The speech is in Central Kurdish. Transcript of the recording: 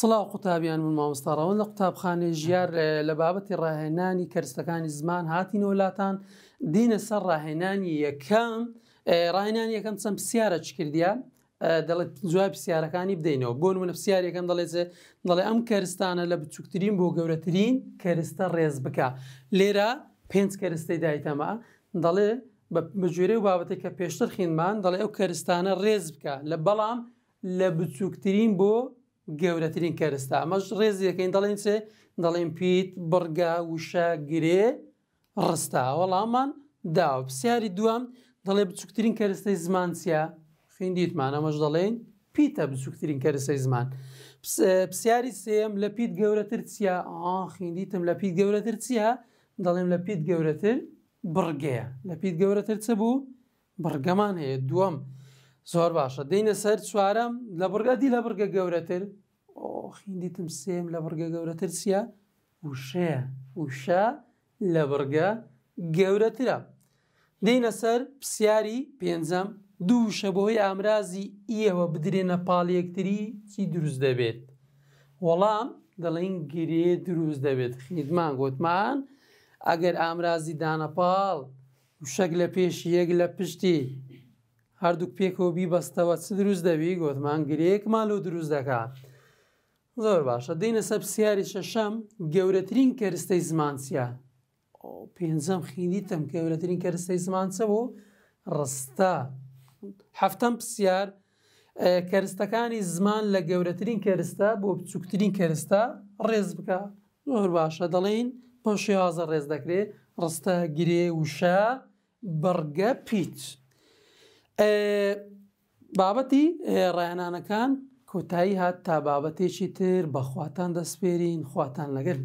سڵاو قوتابیان من مامۆستاڕەوە لە قوتابخانێ ژیار لە بابەتی ڕاهێنانی کەرستەکانی زمان هاتین وڵاتان دینە سەر ڕاهێنانی یەکەم ڕاهێنانی یەکەم چەند پرسیارە چ کردیان دەڵێت جوای پرسیارەکانی بدەینەوە بۆ منە پرسیارێکم دەڵێ دەڵێ ئەم کەرستانە لە بچووکترین بۆ گەورەترین کەرستە ڕێز بک لێرە پێنج کەرستەی دایتەما دەڵێ بەجوێرە و بابەتێک کە پێشتر خینمان دەڵێ ئەو کەرستانە ڕێز بکە لە بەڵام لە بچووکترین بۆ گەورەترین کەرستا ئەمەش ڕێزیەکەین دەڵێن چێ دەڵێن پیت بڕگا وشە گرێ ڕستا وەڵامان داوە پرسیاری دوام دەڵێ بچووکترین کەرستەی زمانسیە خوێندیتمان ئەمەش دەڵێن پیتە بچووکترین کەرسەی زمان. پرسیاری سێم لە پیت گەورەتر چیە ئاخیندیتم لە پیت گەورەتر چیە دەڵێم لە پیت گەورەتر بڕگەیە لە پیت گەورەتر چە بوو بڕگەمان هەیە دووەم. زۆر باشە دەینە سەر چوارەم لە بڕگەدی لە بڕگە گەورەتر خیندیتم سێم لە بڕگە گەورەتر چیە وشێ وشە لە بڕگە گەورەترە دەینە سەر پرسیاری پێنجەم دوو شەبەوەی ئامرازی ئیەوە بدرێنە پاڵیەکتری چی دروست دەبێت وەڵام دەڵین گرێ دروست دەبێت خیدمان گوتمان ئەگەر ئامرازی دانەپاڵ شەک لە پێش یەک لە پشتی هەردوو پێکەوە بیبەستەوە چ دروست دەبی گۆتمان گرێک ماڵ و دروست دەکا زۆر باشە دەینە سە پرسیاری شەشەم گەورەترین کەرستەی زمانسیە پێنجەم خینیتم گەورەترین کەرستەی زمانچە بۆ ڕستە هەفتم پرسیار کەرستەکانی زمان لە گەورەترین کەرستە بۆ بچووکترین کەرستە ڕێز بکە زۆر باشە دەڵین پەشێازە ڕێز دەکرێت ڕستە گرێ وشە بەرگە پیت. بابەتی ڕێنانەکان کۆتایی هات تا بابەتێکی تر بەخواتان دەستپێرین خواتان لەگەن.